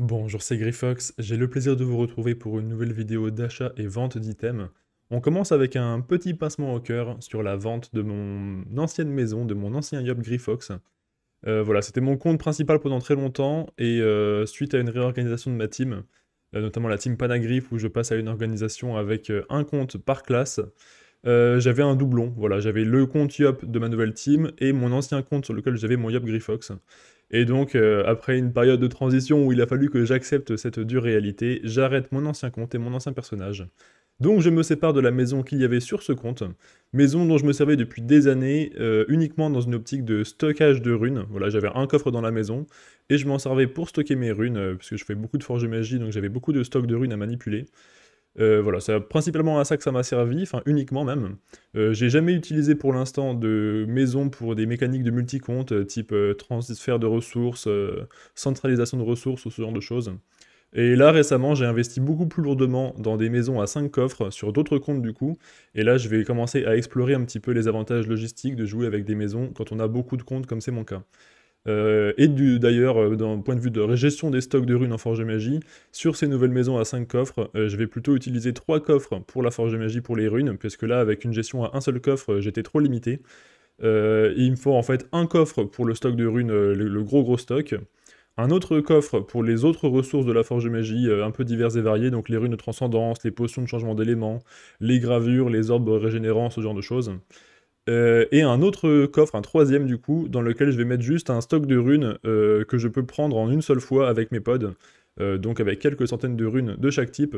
Bonjour, c'est Griffox, j'ai le plaisir de vous retrouver pour une nouvelle vidéo d'achat et vente d'items. On commence avec un petit pincement au cœur sur la vente de mon ancienne maison, de mon ancien Yop Griffox. Euh, voilà, c'était mon compte principal pendant très longtemps, et euh, suite à une réorganisation de ma team, euh, notamment la team Panagriff, où je passe à une organisation avec un compte par classe, j'avais un doublon, voilà, j'avais le compte Yop de ma nouvelle team et mon ancien compte sur lequel j'avais mon Yop Griffox. Et donc, euh, après une période de transition où il a fallu que j'accepte cette dure réalité, j'arrête mon ancien compte et mon ancien personnage. Donc je me sépare de la maison qu'il y avait sur ce compte, maison dont je me servais depuis des années euh, uniquement dans une optique de stockage de runes. Voilà, j'avais un coffre dans la maison et je m'en servais pour stocker mes runes, euh, puisque je fais beaucoup de forge magie, donc j'avais beaucoup de stocks de runes à manipuler. Euh, voilà, c'est principalement à ça que ça m'a servi, enfin uniquement même. Euh, j'ai jamais utilisé pour l'instant de maison pour des mécaniques de multi comptes euh, type transfert de ressources, centralisation de ressources ou ce genre de choses. Et là récemment, j'ai investi beaucoup plus lourdement dans des maisons à 5 coffres sur d'autres comptes du coup. Et là, je vais commencer à explorer un petit peu les avantages logistiques de jouer avec des maisons quand on a beaucoup de comptes comme c'est mon cas. Euh, et d'ailleurs euh, d'un point de vue de gestion des stocks de runes en Forge de Magie, sur ces nouvelles maisons à 5 coffres, euh, je vais plutôt utiliser 3 coffres pour la Forge de Magie pour les runes, puisque là avec une gestion à un seul coffre, j'étais trop limité. il me faut en fait un coffre pour le stock de runes, le, gros gros stock, un autre coffre pour les autres ressources de la Forge de Magie, un peu diverses et variées, donc les runes de transcendance, les potions de changement d'éléments, les gravures, les orbes régénérants, ce genre de choses. Euh, et un autre coffre, un troisième du coup, dans lequel je vais mettre juste un stock de runes euh, que je peux prendre en une seule fois avec mes pods, euh, donc avec quelques centaines de runes de chaque type.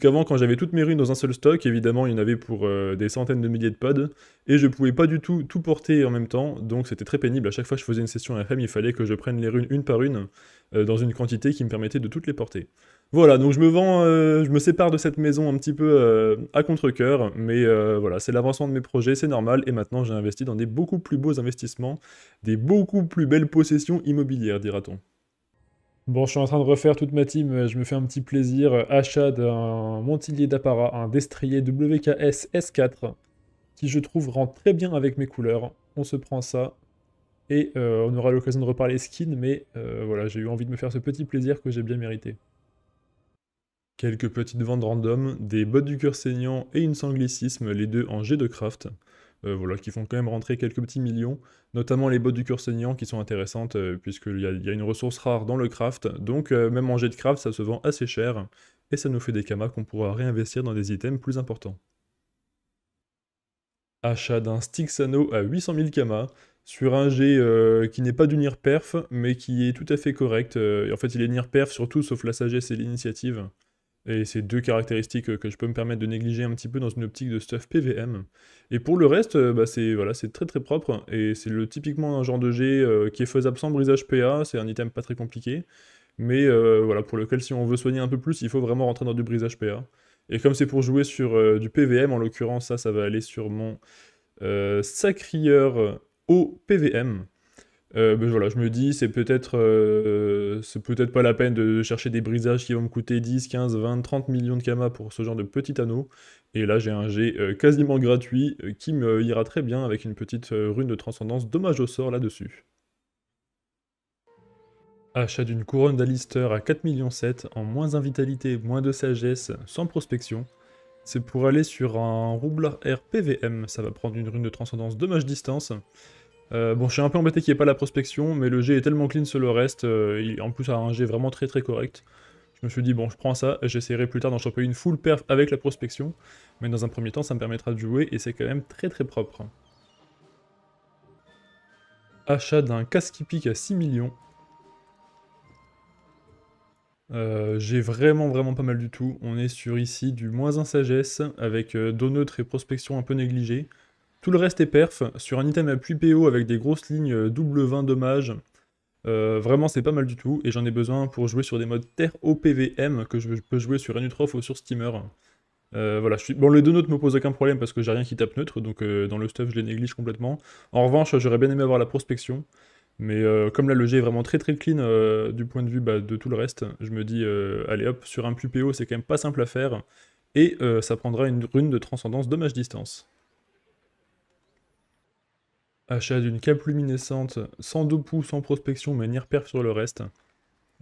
qu'avant quand j'avais toutes mes runes dans un seul stock, évidemment, il y en avait pour des centaines de milliers de pods, et je pouvais pas du tout tout porter en même temps, donc c'était très pénible. À chaque fois que je faisais une session FM, il fallait que je prenne les runes une par une, dans une quantité qui me permettait de toutes les porter. Voilà, donc je me vends, euh, je me sépare de cette maison un petit peu euh, à contre-coeur, mais euh, voilà, c'est l'avancement de mes projets, c'est normal, et maintenant j'ai investi dans des beaucoup plus beaux investissements, des beaucoup plus belles possessions immobilières, dira-t-on. Bon, je suis en train de refaire toute ma team, je me fais un petit plaisir, achat d'un montilier d'Appara, un Destrier WKS S4, qui je trouve rend très bien avec mes couleurs, on se prend ça, et on aura l'occasion de reparler skin, mais voilà, j'ai eu envie de me faire ce petit plaisir que j'ai bien mérité. Quelques petites ventes random, des bottes du cœur saignant et une sanglicisme, les deux en jet de craft. Euh, voilà, qui font quand même rentrer quelques petits millions, notamment les bottes du cœur saignant qui sont intéressantes euh, puisqu'il y, a une ressource rare dans le craft, donc euh, même en jet de craft ça se vend assez cher, et ça nous fait des kamas qu'on pourra réinvestir dans des items plus importants. Achat d'un Stixano à 800 000 kamas, sur un jet qui n'est pas du Nier Perf, mais qui est tout à fait correct, et en fait il est nir Perf surtout sauf la sagesse et l'initiative, et c'est deux caractéristiques euh, que je peux me permettre de négliger un petit peu dans une optique de stuff PVM. Et pour le reste, euh, bah, c'est voilà, très très propre. Et c'est le typiquement un genre de jet euh, qui est faisable sans brisage PA, c'est un item pas très compliqué. Mais voilà, pour lequel si on veut soigner un peu plus, il faut vraiment rentrer dans du brisage PA. Et comme c'est pour jouer sur du PVM, en l'occurrence, ça, ça va aller sur mon Sacrieur au PVM. Euh, voilà, je me dis, c'est peut-être euh, c'est peut-être pas la peine de chercher des brisages qui vont me coûter 10, 15, 20, 30 millions de Kama pour ce genre de petit anneau. Et là, j'ai un jet euh, quasiment gratuit qui me ira très bien avec une petite rune de transcendance. Dommage au sort là-dessus. Achat d'une couronne d'alister à 4 millions 7 en moins d'invitalité, moins de sagesse, sans prospection. C'est pour aller sur un roublard rpvm PVM, ça va prendre une rune de transcendance dommage distance. Euh, bon, je suis un peu embêté qu'il n'y ait pas la prospection, mais le G est tellement clean sur le reste, euh, en plus a un G vraiment très très correct. Je me suis dit, bon, je prends ça, j'essaierai plus tard d'en choper une full perf avec la prospection, mais dans un premier temps, ça me permettra de jouer, et c'est quand même très très propre. Achat d'un casque qui pique à 6 millions. Euh, j'ai vraiment vraiment pas mal du tout. On est sur ici du moins 1 sagesse, avec dos neutre et prospection un peu négligée. Tout le reste est perf, sur un item à plus PO avec des grosses lignes euh, double 20 dommages, euh, vraiment c'est pas mal du tout, et j'en ai besoin pour jouer sur des modes Terre OPVM que je peux jouer sur Enutroph ou sur Steamer. Euh, voilà, Bon, les deux notes me posent aucun problème parce que j'ai rien qui tape neutre, donc dans le stuff je les néglige complètement. En revanche, j'aurais bien aimé avoir la prospection, mais comme la le est vraiment très très clean du point de vue bah, de tout le reste, je me dis, allez hop, sur un PO c'est quand même pas simple à faire, et ça prendra une rune de transcendance dommage-distance. Achat d'une cape luminescente, sans dopou, sans prospection, mais ni perf sur le reste.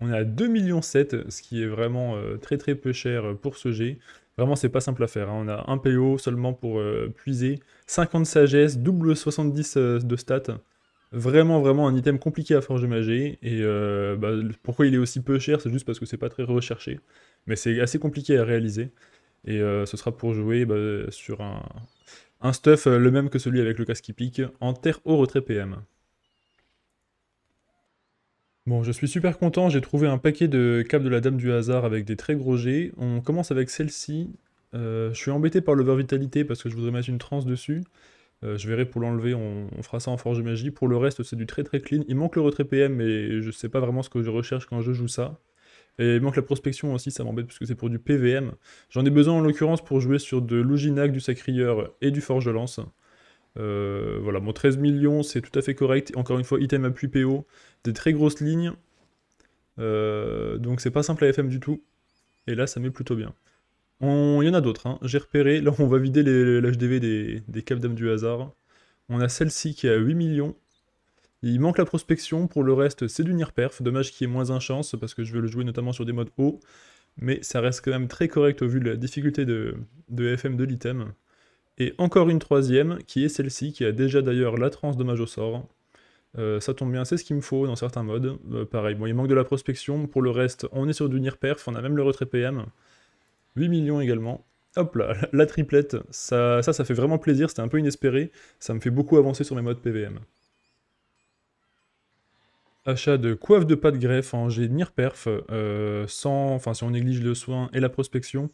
On est à 2,7 millions, ce qui est vraiment euh, très très peu cher pour ce jet. Vraiment, c'est pas simple à faire. Hein. On a un PO seulement pour euh, puiser, 50 sagesse, double 70 euh, de stats. Vraiment, vraiment un item compliqué à forger magé. Et bah, pourquoi il est aussi peu cher C'est juste parce que c'est pas très recherché. Mais c'est assez compliqué à réaliser. Et ce sera pour jouer bah, sur un, un stuff euh, le même que celui avec le casque qui pique, en terre au retrait PM. Bon, je suis super content, j'ai trouvé un paquet de câbles de la Dame du Hasard avec des très gros jets. On commence avec celle-ci. Euh, je suis embêté par vitalité parce que je voudrais mettre une transe dessus. Euh, je verrai pour l'enlever, on, fera ça en forge magie. Pour le reste, c'est du très très clean. Il manque le retrait PM, mais je sais pas vraiment ce que je recherche quand je joue ça. Et il manque la prospection aussi, ça m'embête parce que c'est pour du PVM. J'en ai besoin en l'occurrence pour jouer sur de Loginac, du Sacrieur et du Forge Lance. Euh, voilà, mon 13 millions, c'est tout à fait correct. Encore une fois, item plus PO, des très grosses lignes. Euh, donc c'est pas simple à FM du tout. Et là, ça met plutôt bien. Il y en a d'autres, hein. j'ai repéré. Là, on va vider l'HDV des, des du Hasard. On a celle-ci qui a 8 millions. Il manque la prospection, pour le reste c'est du nirperf, perf, dommage qu'il y ait moins un chance parce que je veux le jouer notamment sur des modes haut, mais ça reste quand même très correct au vu de la difficulté de, FM de l'item. Et encore une troisième, qui est celle-ci, qui a déjà d'ailleurs la trans dommage au sort. Euh, ça tombe bien, c'est ce qu'il me faut dans certains modes. Euh, pareil, bon, il manque de la prospection, pour le reste, on est sur du nirperf, perf, on a même le retrait PM. 8 millions également. Hop là, la triplette, ça, ça, ça fait vraiment plaisir, c'était un peu inespéré, ça me fait beaucoup avancer sur mes modes PVM. Achat de coiffe de pas de greffe en G perf euh, sans, enfin si on néglige le soin et la prospection.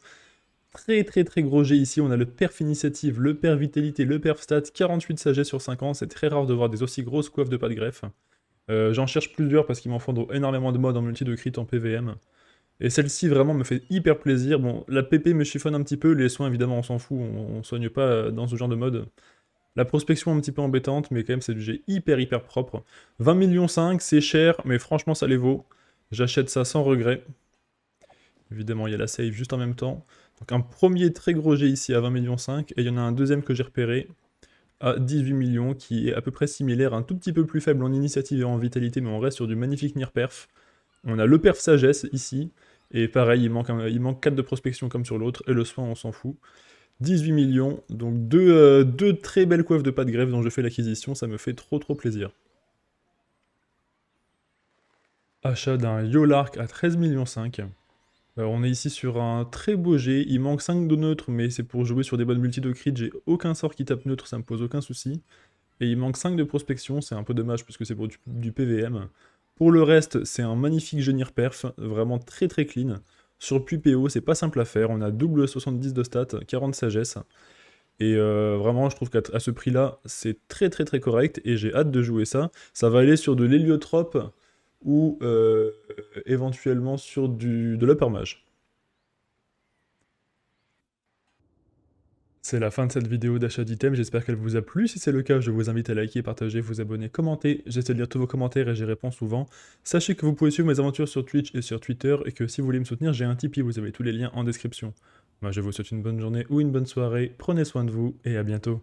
Très très très gros jet ici, on a le perf initiative, le perf vitalité, le perf stat, 48 sagets sur 5 ans, c'est très rare de voir des aussi grosses coiffes de pas de greffe. Euh, j'en cherche plusieurs parce qu'ils m'en font énormément de modes en multi de crit en PVM. Et celle-ci vraiment me fait hyper plaisir. Bon, la PP me chiffonne un petit peu, les soins évidemment on s'en fout, on, on soigne pas dans ce genre de mode. La prospection un petit peu embêtante, mais quand même c'est du jet hyper hyper propre. 20 millions 5, c'est cher, mais franchement ça les vaut. J'achète ça sans regret. Évidemment, il y a la save juste en même temps. Donc un premier très gros jet ici à 20 millions 5, et il y en a un deuxième que j'ai repéré à 18 millions, qui est à peu près similaire, un tout petit peu plus faible en initiative et en vitalité, mais on reste sur du magnifique near perf. On a le perf sagesse ici, et pareil, il manque, il manque 4 de prospection comme sur l'autre, et le soin on s'en fout. 18 millions, donc euh, deux, très belles coiffes de pas de grève dont je fais l'acquisition, ça me fait trop trop plaisir. Achat d'un Yolark à 13 millions 5. Euh, on est ici sur un très beau jet, il manque 5 de neutre, mais c'est pour jouer sur des bonnes multi de crit, j'ai aucun sort qui tape neutre, ça me pose aucun souci. Et il manque 5 de prospection, c'est un peu dommage puisque c'est pour du, PVM. Pour le reste, c'est un magnifique Genir Perf, vraiment très très clean. Sur Pupéo, c'est pas simple à faire. On a double 70 de stats, 40 sagesse. Et euh, vraiment, je trouve qu'à ce prix-là, c'est très très très correct et j'ai hâte de jouer ça. Ça va aller sur de l'héliotrope ou euh, éventuellement sur du, de l'upper C'est la fin de cette vidéo d'achat d'items, j'espère qu'elle vous a plu. Si c'est le cas, je vous invite à liker, partager, vous abonner, commenter. J'essaie de lire tous vos commentaires et j'y réponds souvent. Sachez que vous pouvez suivre mes aventures sur Twitch et sur Twitter et que si vous voulez me soutenir, j'ai un Tipeee, vous avez tous les liens en description. Moi, je vous souhaite une bonne journée ou une bonne soirée, prenez soin de vous et à bientôt.